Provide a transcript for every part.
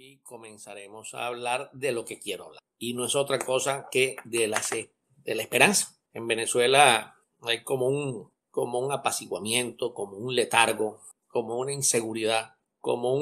y comenzaremos a hablar de lo que quiero hablar. Y no es otra cosa que de la, de la esperanza. En Venezuela hay como un, como un apaciguamiento, como un letargo, como una inseguridad, como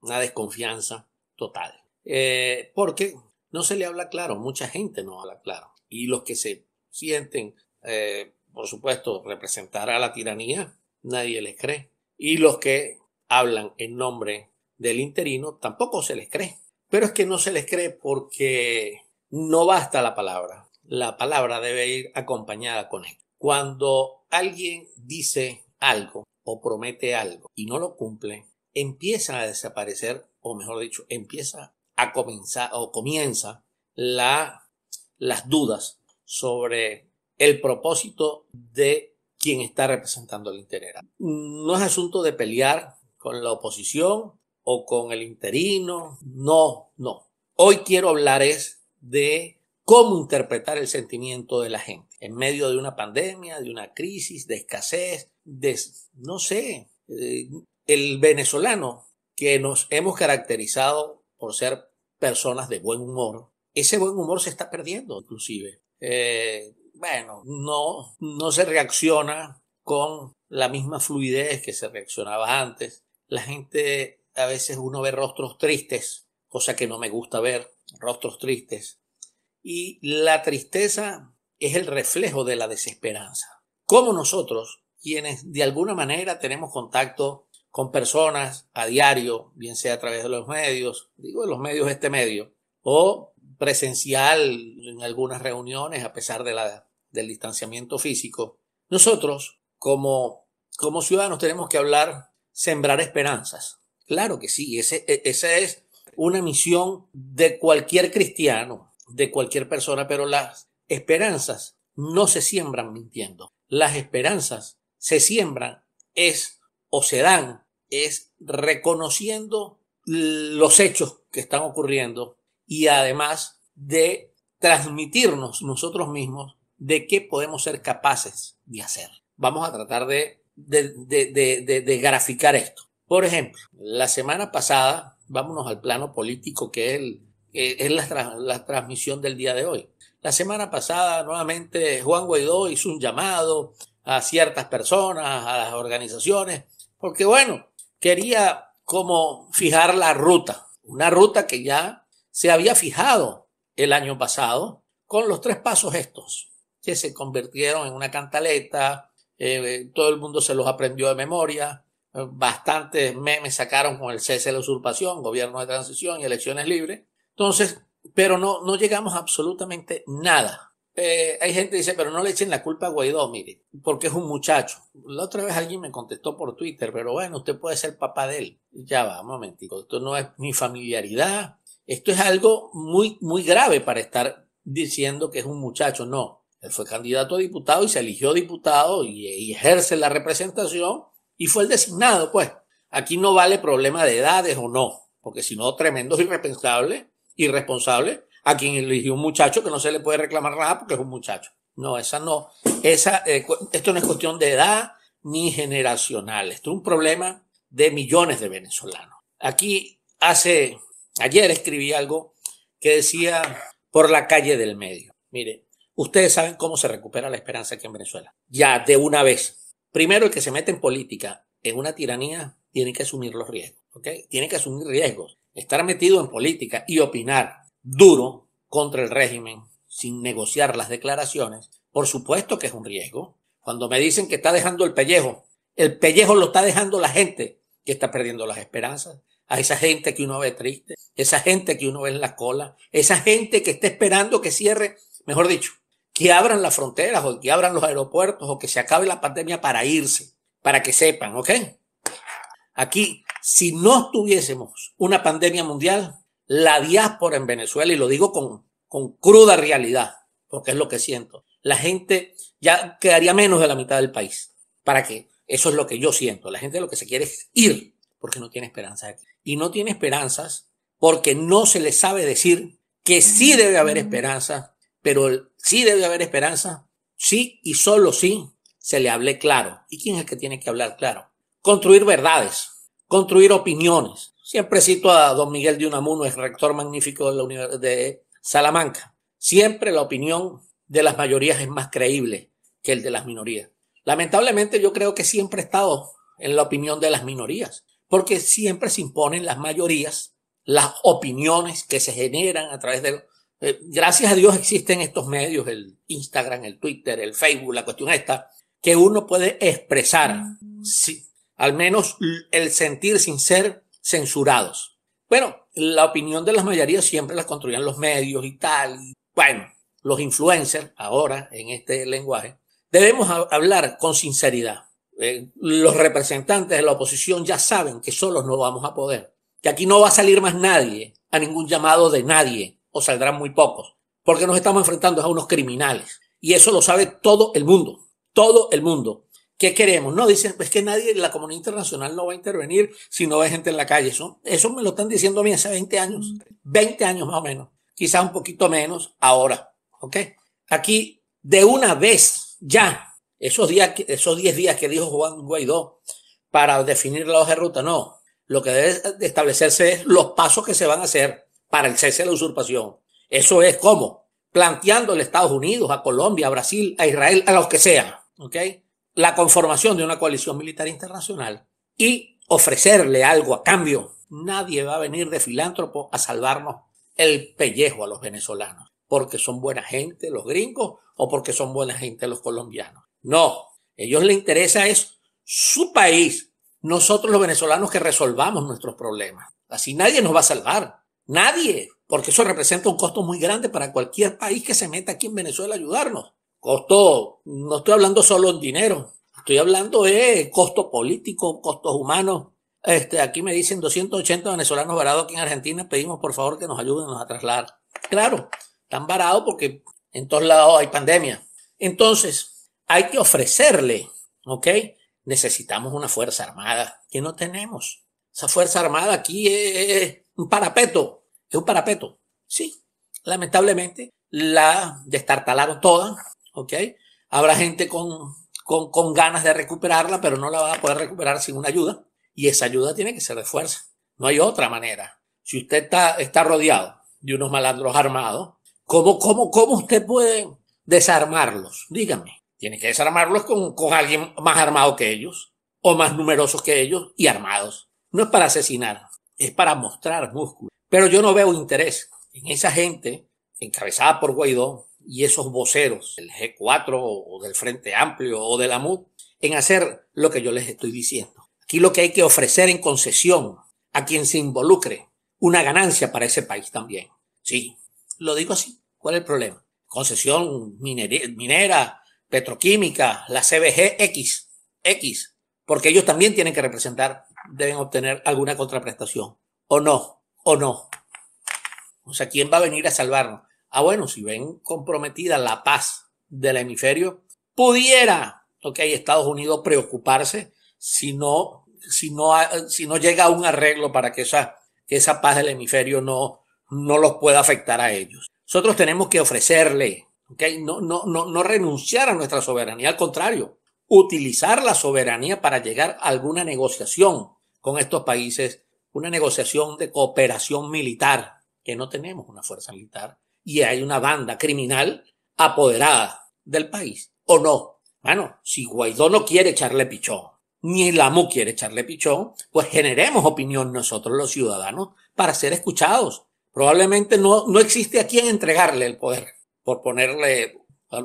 una desconfianza total. Eh, porque no se le habla claro, mucha gente no habla claro. Y los que se sienten, eh, por supuesto, representar a la tiranía, nadie les cree. Y los que hablan en nombre del interino, tampoco se les cree. Pero es que no se les cree porque no basta la palabra. La palabra debe ir acompañada con esto. Cuando alguien dice algo o promete algo y no lo cumple, empieza a desaparecer, o mejor dicho, empieza a comenzar o comienza las dudas sobre el propósito de quien está representando al interino. No es asunto de pelear con la oposición o con el interino. No, no. Hoy quiero hablar es de cómo interpretar el sentimiento de la gente en medio de una pandemia, de una crisis, de escasez, de, no sé, eh, el venezolano que nos hemos caracterizado por ser personas de buen humor, ese buen humor se está perdiendo inclusive. Eh, bueno, no, no se reacciona con la misma fluidez que se reaccionaba antes. La gente a veces uno ve rostros tristes, cosa que no me gusta ver, rostros tristes. Y la tristeza es el reflejo de la desesperanza. Como nosotros, quienes de alguna manera tenemos contacto con personas a diario, bien sea a través de los medios, digo de los medios este medio, o presencial en algunas reuniones a pesar de la, del distanciamiento físico, nosotros como, como ciudadanos tenemos que hablar, sembrar esperanzas. Claro que sí, ese, e, esa es una misión de cualquier cristiano, de cualquier persona, pero las esperanzas no se siembran mintiendo. Las esperanzas se siembran es o se dan es reconociendo los hechos que están ocurriendo y además de transmitirnos nosotros mismos de qué podemos ser capaces de hacer. Vamos a tratar de, de, de, de graficar esto. Por ejemplo, la semana pasada, vámonos al plano político que es, eh, la, transmisión del día de hoy. La semana pasada, nuevamente, Juan Guaidó hizo un llamado a ciertas personas, a las organizaciones, porque bueno, quería como fijar la ruta, una ruta que ya se había fijado el año pasado con los tres pasos estos, que se convirtieron en una cantaleta, eh, eh, todo el mundo se los aprendió de memoria, bastantes memes sacaron con el cese de la usurpación, gobierno de transición y elecciones libres. Entonces, pero no, no llegamos absolutamente nada. Eh, hay gente que dice, pero no le echen la culpa a Guaidó, mire, porque es un muchacho. La otra vez alguien me contestó por Twitter, pero bueno, usted puede ser papá de él. Ya va, un momentico. Esto no es mi familiaridad. Esto es algo muy, muy grave para estar diciendo que es un muchacho. No. Él fue candidato a diputado y se eligió diputado y ejerce la representación y fue el designado, pues. Aquí no vale problema de edades o no, porque si no, tremendo irresponsable, irresponsable a quien eligió un muchacho que no se le puede reclamar nada porque es un muchacho. No, esa no, esa, eh, esto no es cuestión de edad ni generacional, esto es un problema de millones de venezolanos. Aquí hace, ayer escribí algo que decía por la calle del medio. Mire, ustedes saben cómo se recupera la esperanza aquí en Venezuela. Ya de una vez, Primero, el que se mete en política, en una tiranía, tiene que asumir los riesgos, Tiene que asumir riesgos. Estar metido en política y opinar duro contra el régimen, sin negociar las declaraciones, por supuesto que es un riesgo. Cuando me dicen que está dejando el pellejo, el pellejo lo está dejando la gente que está perdiendo las esperanzas, a esa gente que uno ve triste, esa gente que uno ve en la cola, esa gente que está esperando que cierre, mejor dicho, que abran las fronteras o que abran los aeropuertos o que se acabe la pandemia para irse, para que sepan, ¿ok? Aquí, si no tuviésemos una pandemia mundial, la diáspora en Venezuela, y lo digo con, con cruda realidad, porque es lo que siento, la gente ya quedaría menos de la mitad del país. ¿Para qué? Eso es lo que yo siento. La gente lo que se quiere es ir, porque no tiene esperanza Y no tiene esperanzas porque no se le sabe decir que sí debe haber esperanza, pero el Sí debe haber esperanza, sí y solo sí se le hable claro. ¿Y quién es el que tiene que hablar claro? Construir verdades, construir opiniones. Siempre cito a don Miguel de Unamuno, el rector magnífico de, la Universidad de Salamanca. Siempre la opinión de las mayorías es más creíble que el de las minorías. Lamentablemente yo creo que siempre he estado en la opinión de las minorías, porque siempre se imponen las mayorías, las opiniones que se generan a través de eh, gracias a Dios existen estos medios, el Instagram, el Twitter, el Facebook, la cuestión esta, que uno puede expresar, al menos el sentir sin ser censurados. Bueno, la opinión de las mayorías siempre las construían los medios y tal. Y, bueno, los influencers, ahora en este lenguaje, debemos hablar con sinceridad. Eh, los representantes de la oposición ya saben que solos no vamos a poder, que aquí no va a salir más nadie a ningún llamado de nadie o saldrán muy pocos, porque nos estamos enfrentando a unos criminales. Y eso lo sabe todo el mundo, todo el mundo. ¿Qué queremos? No, dicen, es que nadie, la comunidad internacional no va a intervenir si no ve gente en la calle. Eso, eso me lo están diciendo a mí hace 20 años, 20 años más o menos, quizás un poquito menos ahora. ¿Ok? Aquí, de una vez, ya, esos, días, esos 10 días que dijo Juan Guaidó para definir la hoja de ruta, no. Lo que debe establecerse es los pasos que se van a hacer para el cese de la usurpación. Eso es como planteando a Estados Unidos, a Colombia, a Brasil, a Israel, a los que sea, ¿ok? La conformación de una coalición militar internacional y ofrecerle algo a cambio. Nadie va a venir de filántropo a salvarnos el pellejo a los venezolanos, porque son buena gente los gringos o porque son buena gente los colombianos. No, a ellos les interesa es su país, nosotros los venezolanos que resolvamos nuestros problemas. Así nadie nos va a salvar. Nadie, porque eso representa un costo muy grande para cualquier país que se meta aquí en Venezuela a ayudarnos. Costo, no estoy hablando solo en dinero, estoy hablando de costo político, costos humanos. Este, aquí me dicen 280 venezolanos varados aquí en Argentina, pedimos por favor que nos ayuden a trasladar. Claro, están varados porque en todos lados hay pandemia. Entonces, hay que ofrecerle, ¿ok? Necesitamos una fuerza armada que no tenemos. Esa fuerza armada aquí es, un parapeto, es un parapeto. Sí, lamentablemente la destartalaron toda, ¿ok? Habrá gente con, con, ganas de recuperarla, pero no la va a poder recuperar sin una ayuda. Y esa ayuda tiene que ser de fuerza. No hay otra manera. Si usted está, está rodeado de unos malandros armados, ¿cómo, cómo, cómo usted puede desarmarlos? Dígame. Tiene que desarmarlos con, con alguien más armado que ellos, o más numerosos que ellos, y armados. No es para asesinar, es para mostrar músculo. Pero yo no veo interés en esa gente encabezada por Guaidó y esos voceros del G4 o del Frente Amplio o de la MUD en hacer lo que yo les estoy diciendo. Aquí lo que hay que ofrecer en concesión a quien se involucre una ganancia para ese país también. Sí, lo digo así. ¿Cuál es el problema? Concesión minera, petroquímica, la CBG X, X, porque ellos también tienen que representar deben obtener alguna contraprestación. O no, o no. O sea, ¿quién va a venir a salvarnos? Ah, bueno, si ven comprometida la paz del hemisferio, pudiera, ok, Estados Unidos preocuparse si no, si no, si no llega un arreglo para que esa, esa paz del hemisferio no, no los pueda afectar a ellos. Nosotros tenemos que ofrecerle, ok, no, no, no renunciar a nuestra soberanía, al contrario, utilizar la soberanía para llegar a alguna negociación con estos países una negociación de cooperación militar, que no tenemos una fuerza militar, y hay una banda criminal apoderada del país, ¿o no? Bueno, si Guaidó no quiere echarle pichón, ni el amo quiere echarle pichón, pues generemos opinión nosotros los ciudadanos para ser escuchados. Probablemente no, no existe a quién entregarle el poder, por ponerle,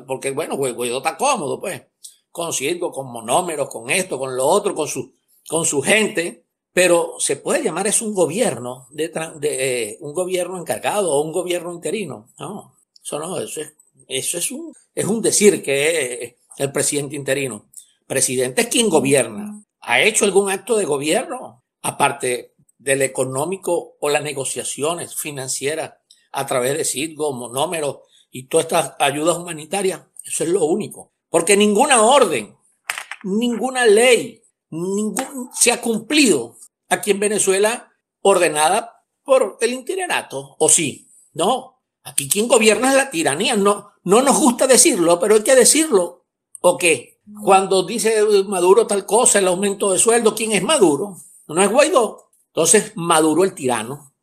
porque bueno, Guaidó está cómodo, pues, con con monómeros, con esto, con lo otro, con su, con su gente, pero se puede llamar es un gobierno de, de eh, un gobierno encargado o un gobierno interino. No, eso no, eso es, eso es un es un decir que eh, el presidente interino. Presidente es quien gobierna. ¿Ha hecho algún acto de gobierno? Aparte del económico o las negociaciones financieras a través de Citgo, monómeros y todas estas ayudas humanitarias. Eso es lo único. Porque ninguna orden, ninguna ley, ningún, se ha cumplido aquí en Venezuela ordenada por el interinato. o sí, no. Aquí quien gobierna es la tiranía, no, no nos gusta decirlo, pero hay que decirlo. ¿O qué? Cuando dice Maduro tal cosa, el aumento de sueldo, ¿quién es Maduro? No es Guaidó. Entonces, Maduro el tirano.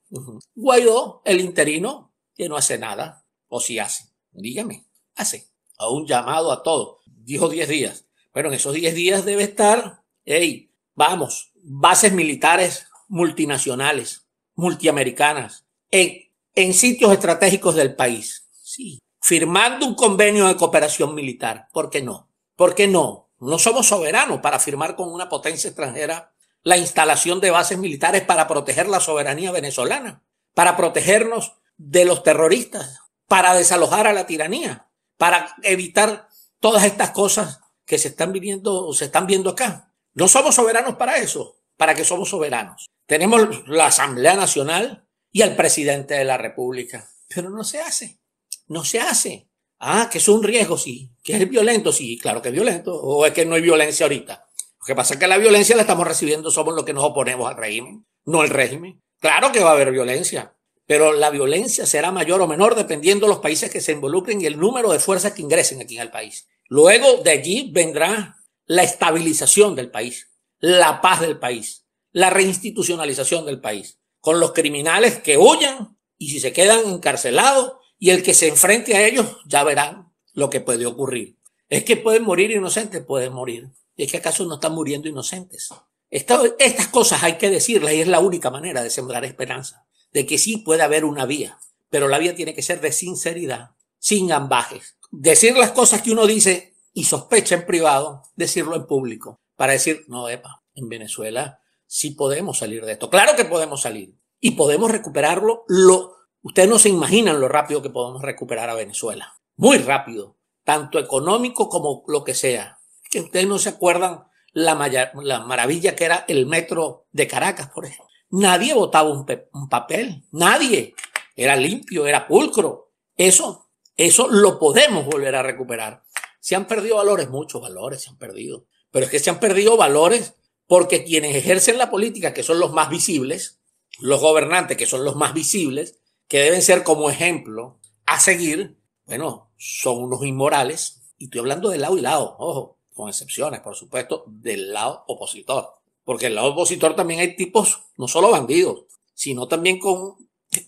Guaidó el interino, que no hace nada, o si sí hace. Dígame, hace. A un llamado a todo. Dijo 10 días. Pero en esos 10 días debe estar, hey, vamos, bases militares multinacionales, multiamericanas, en, en sitios estratégicos del país. Sí. Firmando un convenio de cooperación militar. ¿Por qué no? ¿Por qué no? No somos soberanos para firmar con una potencia extranjera la instalación de bases militares para proteger la soberanía venezolana, para protegernos de los terroristas, para desalojar a la tiranía, para evitar todas estas cosas que se están viviendo o se están viendo acá. No somos soberanos para eso para que somos soberanos. Tenemos la Asamblea Nacional y al presidente de la República, pero no se hace, no se hace. Ah, que es un riesgo, sí, que es violento, sí, claro que es violento, o es que no hay violencia ahorita. Lo que pasa es que la violencia la estamos recibiendo, somos los que nos oponemos al régimen, no el régimen. Claro que va a haber violencia, pero la violencia será mayor o menor dependiendo de los países que se involucren y el número de fuerzas que ingresen aquí al país. Luego de allí vendrá la estabilización del país la paz del país, la reinstitucionalización del país, con los criminales que huyan y si se quedan encarcelados y el que se enfrente a ellos ya verán lo que puede ocurrir. Es que pueden morir inocentes, pueden morir. ¿Y es que acaso no están muriendo inocentes? estas cosas hay que decirlas y es la única manera de sembrar esperanza, de que sí puede haber una vía, pero la vía tiene que ser de sinceridad, sin ambajes. Decir las cosas que uno dice y sospecha en privado, decirlo en público para decir, no, epa, en Venezuela sí podemos salir de esto. Claro que podemos salir y podemos recuperarlo. Lo, ustedes no se imaginan lo rápido que podemos recuperar a Venezuela. Muy rápido, tanto económico como lo que sea. Que ustedes no se acuerdan la, maravilla que era el metro de Caracas, por ejemplo. Nadie votaba un, un papel, nadie. Era limpio, era pulcro. Eso, eso lo podemos volver a recuperar. Se han perdido valores, muchos valores se han perdido pero es que se han perdido valores porque quienes ejercen la política, que son los más visibles, los gobernantes, que son los más visibles, que deben ser como ejemplo a seguir, bueno, son unos inmorales, y estoy hablando de lado y lado, ojo, con excepciones, por supuesto, del lado opositor, porque el lado opositor también hay tipos, no solo bandidos, sino también con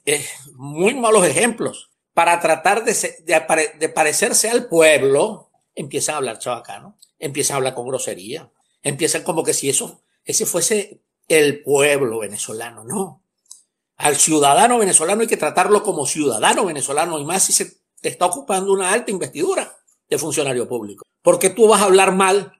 eh, muy malos ejemplos. Para tratar de, de, parecerse al pueblo, empiezan a hablar chavacano Empieza a hablar con grosería, empiezan como que si eso, ese fuese el pueblo venezolano, no. Al ciudadano venezolano hay que tratarlo como ciudadano venezolano y más si se te está ocupando una alta investidura de funcionario público. Porque tú vas a hablar mal,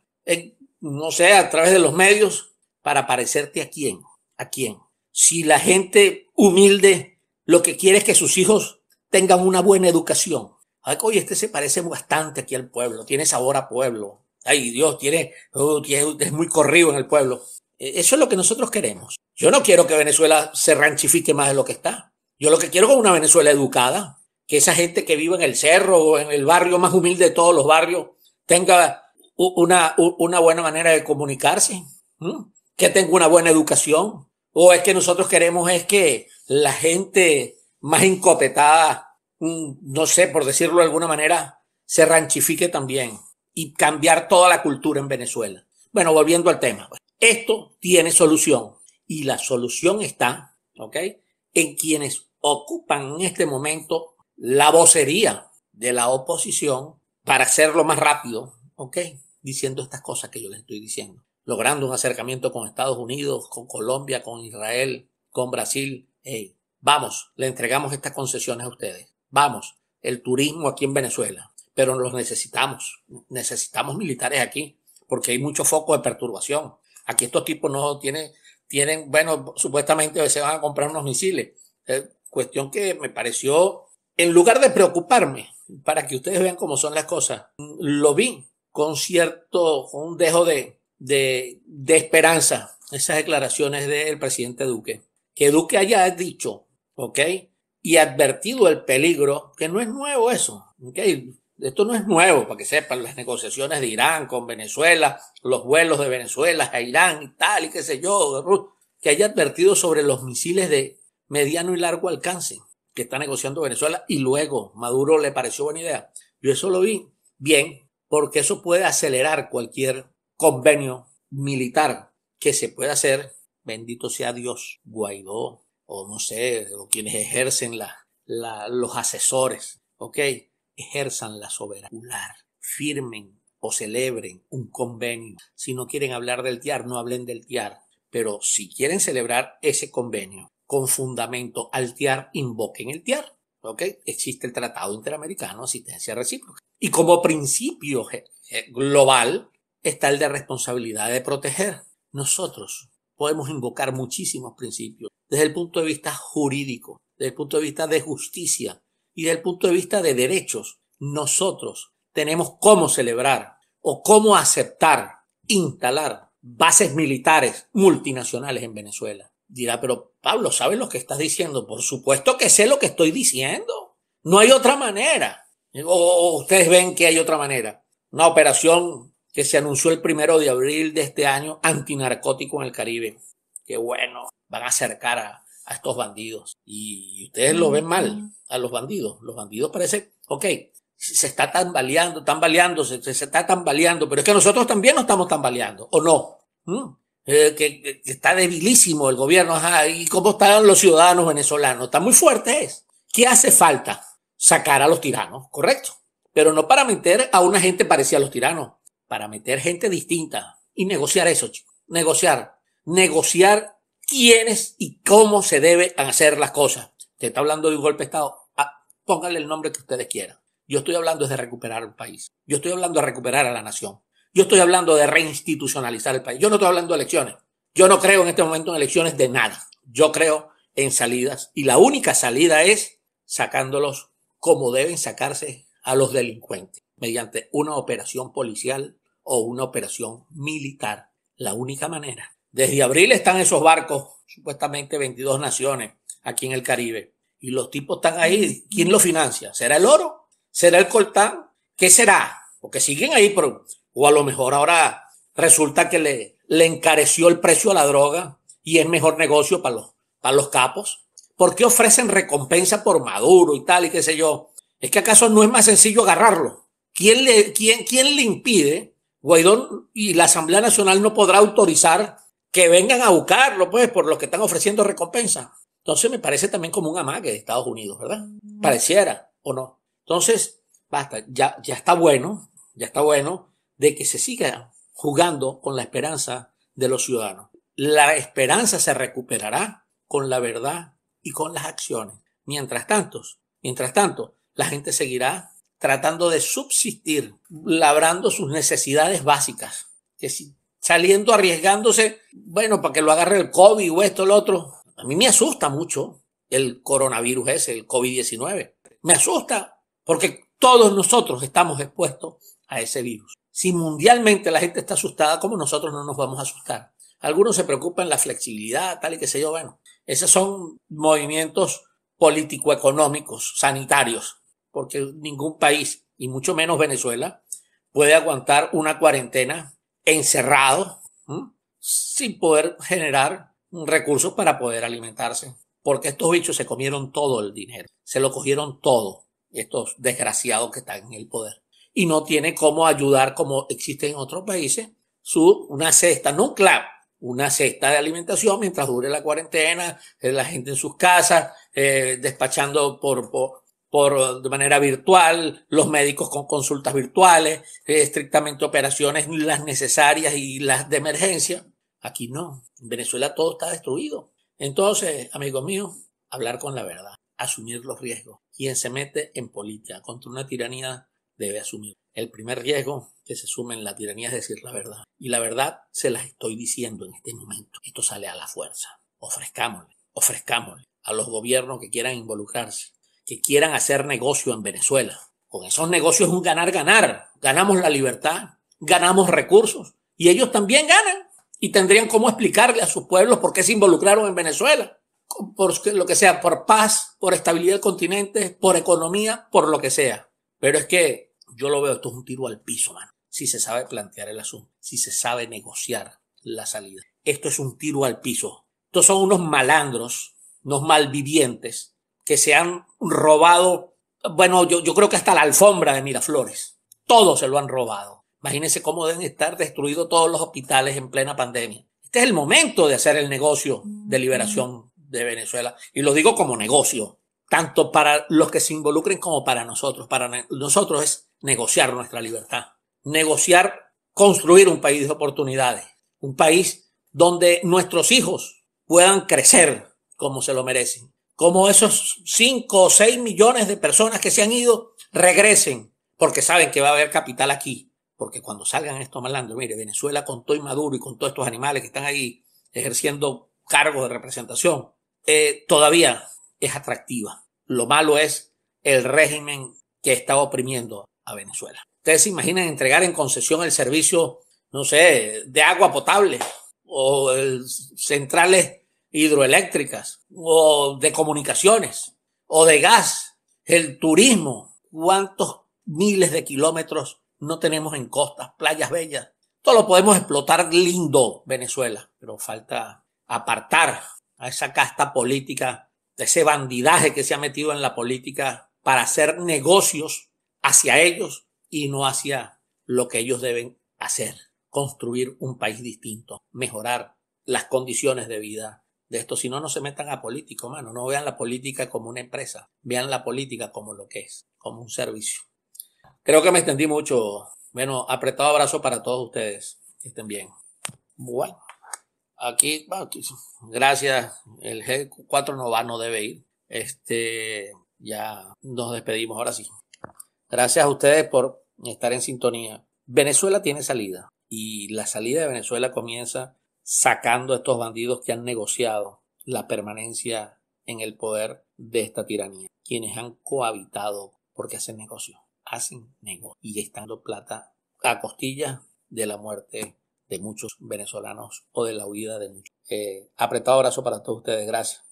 no sé, a través de los medios para parecerte a quién, a quién. Si la gente humilde lo que quiere es que sus hijos tengan una buena educación. oye, este se parece bastante aquí al pueblo, tiene ahora pueblo. Ay, Dios, uh, tiene, es muy corrido en el pueblo. E, eso es lo que nosotros queremos. Yo no quiero que Venezuela se ranchifique más de lo que está. Yo lo que quiero es una Venezuela educada, que esa gente que vive en el cerro o en el barrio más humilde de todos los barrios tenga una, buena manera de comunicarse, que tenga una buena educación. O es que nosotros queremos es que la gente más encopetada, mm, no sé, por decirlo de alguna manera, se ranchifique también y cambiar toda la cultura en Venezuela. Bueno, volviendo al tema. Pues, esto tiene solución y la solución está, ¿ok? En quienes ocupan en este momento la vocería de la oposición para hacerlo más rápido, ¿ok? Diciendo estas cosas que yo les estoy diciendo, logrando un acercamiento con Estados Unidos, con Colombia, con Israel, con Brasil. vamos, le entregamos estas concesiones a ustedes. Vamos, el turismo aquí en Venezuela pero los necesitamos. Necesitamos militares aquí, porque hay mucho foco de perturbación. Aquí estos tipos no tienen, tienen, bueno, supuestamente se van a comprar unos misiles. Eh, cuestión que me pareció, en lugar de preocuparme, para que ustedes vean cómo son las cosas, lo vi con cierto, con un dejo de, de esperanza, esas declaraciones del presidente Duque. Que Duque haya dicho, ¿ok? Y advertido el peligro, que no es nuevo eso, ¿ok? esto no es nuevo, para que sepan, las negociaciones de Irán con Venezuela, los vuelos de Venezuela a Irán y tal, y qué sé yo, que haya advertido sobre los misiles de mediano y largo alcance que está negociando Venezuela y luego Maduro le pareció buena idea. Yo eso lo vi bien, porque eso puede acelerar cualquier convenio militar que se pueda hacer. Bendito sea Dios, Guaidó, o no sé, o quienes ejercen la, los asesores, ¿ok? ejerzan la soberanía, firmen o celebren un convenio. Si no quieren hablar del TIAR, no hablen del TIAR, pero si quieren celebrar ese convenio con fundamento al TIAR, invoquen el TIAR. ¿ok? Existe el Tratado Interamericano de Asistencia Recíproca. Y como principio global está el de responsabilidad de proteger. Nosotros podemos invocar muchísimos principios desde el punto de vista jurídico, desde el punto de vista de justicia, y del punto de vista de derechos, nosotros tenemos cómo celebrar o cómo aceptar instalar bases militares multinacionales en Venezuela. Dirá, pero Pablo, ¿sabes lo que estás diciendo? Por supuesto que sé lo que estoy diciendo. No hay otra manera. O ustedes ven que hay otra manera. Una operación que se anunció el primero de abril de este año, antinarcótico en el Caribe. Que bueno, van a acercar a, a estos bandidos. Y ustedes lo ven mal, mm. a los bandidos. Los bandidos parece, ok, se está tambaleando, tambaleando, se, se está tambaleando, pero es que nosotros también no estamos tambaleando, ¿o no? Mm. Eh, que, está debilísimo el gobierno, ajá, y cómo están los ciudadanos venezolanos, Está muy fuerte es ¿Qué hace falta? Sacar a los tiranos, correcto. Pero no para meter a una gente parecida a los tiranos, para meter gente distinta y negociar eso, chicos. Negociar, negociar quiénes y cómo se deben hacer las cosas. Se está hablando de un golpe de Estado. Ah, póngale pónganle el nombre que ustedes quieran. Yo estoy hablando de recuperar un país. Yo estoy hablando de recuperar a la nación. Yo estoy hablando de reinstitucionalizar el país. Yo no estoy hablando de elecciones. Yo no creo en este momento en elecciones de nada. Yo creo en salidas. Y la única salida es sacándolos como deben sacarse a los delincuentes, mediante una operación policial o una operación militar. La única manera desde abril están esos barcos, supuestamente 22 naciones aquí en el Caribe. Y los tipos están ahí. ¿Quién lo financia? ¿Será el oro? ¿Será el coltán? ¿Qué será? Porque siguen ahí, pero, o a lo mejor ahora resulta que le, le encareció el precio a la droga y es mejor negocio para los, para los capos. ¿Por qué ofrecen recompensa por Maduro y tal y qué sé yo? ¿Es que acaso no es más sencillo agarrarlo? ¿Quién le, quién, quién le impide? Guaidó y la Asamblea Nacional no podrá autorizar que vengan a buscarlo, pues, por los que están ofreciendo recompensa. Entonces me parece también como un amague de Estados Unidos, ¿verdad? Pareciera o no. Entonces, basta, ya, ya está bueno, ya está bueno de que se siga jugando con la esperanza de los ciudadanos. La esperanza se recuperará con la verdad y con las acciones. Mientras tanto, mientras tanto, la gente seguirá tratando de subsistir, labrando sus necesidades básicas, que saliendo, arriesgándose, bueno, para que lo agarre el COVID o esto, lo otro. A mí me asusta mucho el coronavirus ese, el COVID-19. Me asusta porque todos nosotros estamos expuestos a ese virus. Si mundialmente la gente está asustada, como nosotros no nos vamos a asustar? Algunos se preocupan la flexibilidad, tal y qué sé yo. Bueno, esos son movimientos político-económicos, sanitarios, porque ningún país, y mucho menos Venezuela, puede aguantar una cuarentena encerrado, sin poder generar recursos para poder alimentarse. Porque estos bichos se comieron todo el dinero, se lo cogieron todo, estos desgraciados que están en el poder. Y no tiene cómo ayudar como existe en otros países, su, una cesta, no una cesta de alimentación mientras dure la cuarentena, eh, la gente en sus casas, eh, despachando por, por, de manera virtual, los médicos con consultas virtuales, eh, estrictamente operaciones las necesarias y las de emergencia. Aquí no. En Venezuela todo está destruido. Entonces, amigo mío, hablar con la verdad, asumir los riesgos. Quien se mete en política contra una tiranía debe asumir. El primer riesgo que se sume en la tiranía es decir la verdad. Y la verdad se las estoy diciendo en este momento. Esto sale a la fuerza. Ofrezcámosle, ofrezcámosle a los gobiernos que quieran involucrarse que quieran hacer negocio en Venezuela. Con esos negocios es un ganar-ganar. Ganamos la libertad, ganamos recursos y ellos también ganan y tendrían cómo explicarle a sus pueblos por qué se involucraron en Venezuela. Por lo que sea, por paz, por estabilidad del continente, por economía, por lo que sea. Pero es que yo lo veo, esto es un tiro al piso, mano. Si se sabe plantear el asunto, si se sabe negociar la salida. Esto es un tiro al piso. Estos son unos malandros, unos malvivientes, que se han robado, bueno, yo, yo creo que hasta la alfombra de Miraflores, todo se lo han robado. Imagínense cómo deben estar destruidos todos los hospitales en plena pandemia. Este es el momento de hacer el negocio de liberación de Venezuela. Y lo digo como negocio, tanto para los que se involucren como para nosotros. Para nosotros es negociar nuestra libertad, negociar, construir un país de oportunidades, un país donde nuestros hijos puedan crecer como se lo merecen, como esos 5 o 6 millones de personas que se han ido regresen, porque saben que va a haber capital aquí. Porque cuando salgan estos malandros, mire, Venezuela con todo y Maduro y con todos estos animales que están ahí ejerciendo cargos de representación, eh, todavía es atractiva. Lo malo es el régimen que está oprimiendo a Venezuela. Ustedes se imaginan entregar en concesión el servicio, no sé, de agua potable o centrales hidroeléctricas o de comunicaciones o de gas, el turismo, cuántos miles de kilómetros no tenemos en costas, playas bellas. Todo lo podemos explotar lindo Venezuela, pero falta apartar a esa casta política, de ese bandidaje que se ha metido en la política para hacer negocios hacia ellos y no hacia lo que ellos deben hacer, construir un país distinto, mejorar las condiciones de vida de esto. Si no, no se metan a político, mano. No vean la política como una empresa. Vean la política como lo que es, como un servicio. Creo que me extendí mucho. Bueno, apretado abrazo para todos ustedes. Que estén bien. Bueno, aquí, gracias. El G4 no va, no debe ir. Este, ya nos despedimos ahora sí. Gracias a ustedes por estar en sintonía. Venezuela tiene salida y la salida de Venezuela comienza sacando a estos bandidos que han negociado la permanencia en el poder de esta tiranía, quienes han cohabitado porque hacen negocio, hacen negocio y están plata a costilla de la muerte de muchos venezolanos o de la huida de muchos. Eh, apretado abrazo para todos ustedes, gracias.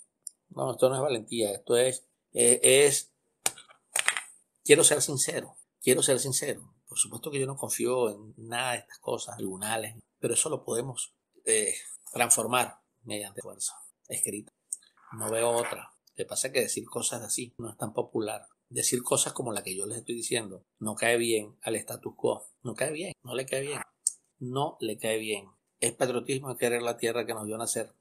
No, esto no es valentía, esto es, eh, es, quiero ser sincero, quiero ser sincero. Por supuesto que yo no confío en nada de estas cosas, tribunales, pero eso lo podemos este, transformar mediante fuerza escrita. No veo otra. Lo que pasa es que decir cosas así no es tan popular. Decir cosas como la que yo les estoy diciendo no cae bien al status quo. No cae bien, no le cae bien. No le cae bien. Es patriotismo querer la tierra que nos vio nacer.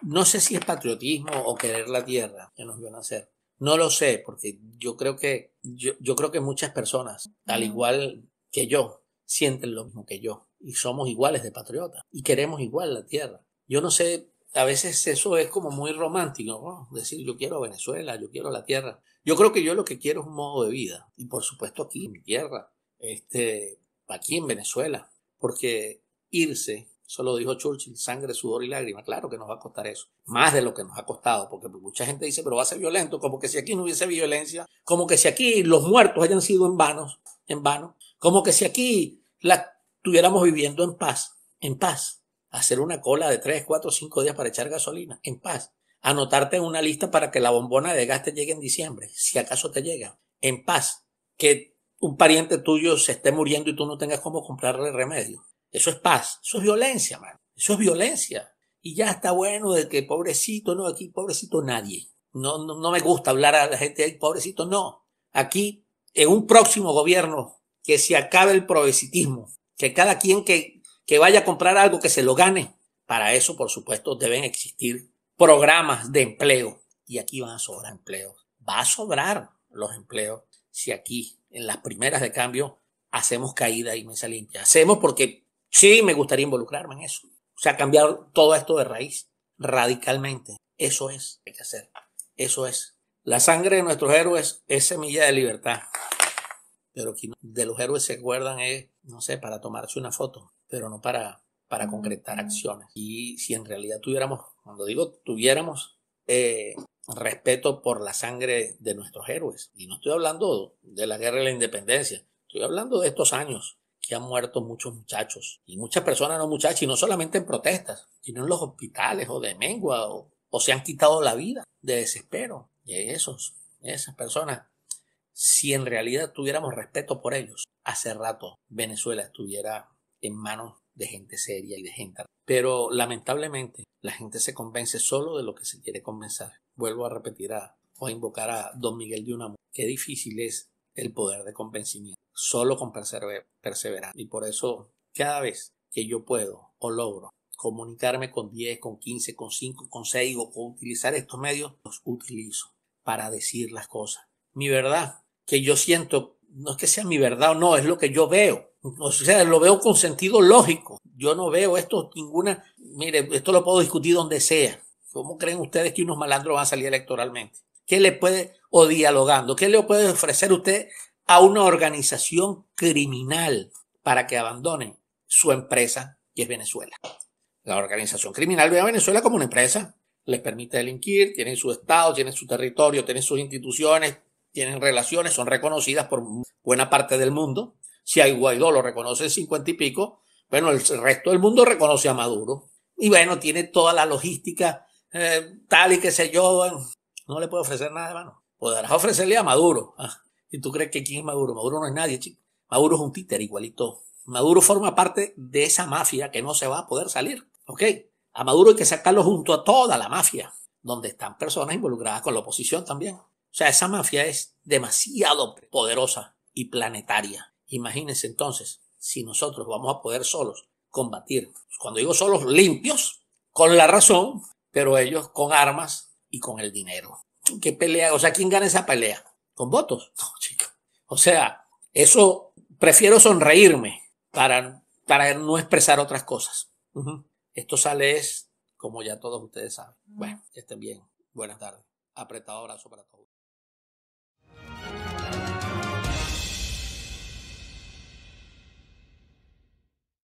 No sé si es patriotismo o querer la tierra que nos vio nacer. No lo sé, porque yo creo que, yo creo que muchas personas, al igual que yo, sienten lo mismo que yo y somos iguales de patriotas y queremos igual la tierra. Yo no sé, a veces eso es como muy romántico, decir yo quiero Venezuela, yo quiero la tierra. Yo creo que yo lo que quiero es un modo de vida y por supuesto aquí en mi tierra, este, aquí en Venezuela, porque irse, eso lo dijo Churchill, sangre, sudor y lágrima. claro que nos va a costar eso, más de lo que nos ha costado, porque pues mucha gente dice, pero va a ser violento, como que si aquí no hubiese violencia, como que si aquí los muertos hayan sido en vano, en vano, como que si aquí la estuviéramos viviendo en paz, en paz. Hacer una cola de 3, 4, 5 días para echar gasolina, en paz. Anotarte en una lista para que la bombona de gas te llegue en diciembre, si acaso te llega, en paz. Que un pariente tuyo se esté muriendo y tú no tengas cómo comprarle remedio. Eso es paz, eso es violencia, man. Eso es violencia. Y ya está bueno de que pobrecito, no, aquí pobrecito nadie. No, no, me gusta hablar a la gente ahí, pobrecito, no. Aquí, en un próximo gobierno, que se acabe el progresitismo, que cada quien que, vaya a comprar algo que se lo gane. Para eso, por supuesto, deben existir programas de empleo. Y aquí van a sobrar empleos. Va a sobrar los empleos si aquí, en las primeras de cambio, hacemos caída y mesa limpia. Hacemos porque sí me gustaría involucrarme en eso. O sea, cambiar todo esto de raíz radicalmente. Eso es, hay que hacer. Eso es. La sangre de nuestros héroes es semilla de libertad pero que de los héroes se acuerdan es, no sé, para tomarse una foto, pero no para, para concretar acciones. Y si en realidad tuviéramos, cuando digo tuviéramos, eh, respeto por la sangre de nuestros héroes. Y no estoy hablando de la guerra de la independencia, estoy hablando de estos años que han muerto muchos muchachos y muchas personas no muchachos y no solamente en protestas, sino en los hospitales o de mengua o, se han quitado la vida de desespero y esos, esas personas si en realidad tuviéramos respeto por ellos, hace rato Venezuela estuviera en manos de gente seria y de gente. Pero lamentablemente la gente se convence solo de lo que se quiere convencer. Vuelvo a repetir o a invocar a don Miguel de Unamuno. Qué difícil es el poder de convencimiento, solo con perseverar perseverancia. Y por eso cada vez que yo puedo o logro comunicarme con 10, con 15, con 5, con 6 o utilizar estos medios, los utilizo para decir las cosas. Mi verdad que yo siento, no es que sea mi verdad o no, es lo que yo veo. O sea, lo veo con sentido lógico. Yo no veo esto ninguna, mire, esto lo puedo discutir donde sea. ¿Cómo creen ustedes que unos malandros van a salir electoralmente? ¿Qué le puede, o dialogando, qué le puede ofrecer usted a una organización criminal para que abandonen su empresa, que es Venezuela? La organización criminal ve a Venezuela como una empresa. Les permite delinquir, tienen su Estado, tienen su territorio, tienen sus instituciones, tienen relaciones, son reconocidas por buena parte del mundo. Si hay Guaidó lo reconoce cincuenta y pico, bueno, el resto del mundo reconoce a Maduro. Y bueno, tiene toda la logística eh, tal y que sé yo, no le puedo ofrecer nada, hermano. Podrás ofrecerle a Maduro. Ah, ¿Y tú crees que quién es Maduro? Maduro no es nadie, chico. Maduro es un títer igualito. Maduro forma parte de esa mafia que no se va a poder salir. ¿Ok? A Maduro hay que sacarlo junto a toda la mafia, donde están personas involucradas con la oposición también. O sea, esa mafia es demasiado poderosa y planetaria. Imagínense entonces si nosotros vamos a poder solos combatir. Pues, cuando digo solos, limpios, con la razón, pero ellos con armas y con el dinero. ¿Qué pelea? O sea, ¿quién gana esa pelea? ¿Con votos? No, chico. O sea, eso prefiero sonreírme para, para no expresar otras cosas. Esto sale es, como ya todos ustedes saben. Bueno, estén bien. Buenas tardes. Apretado abrazo para todos.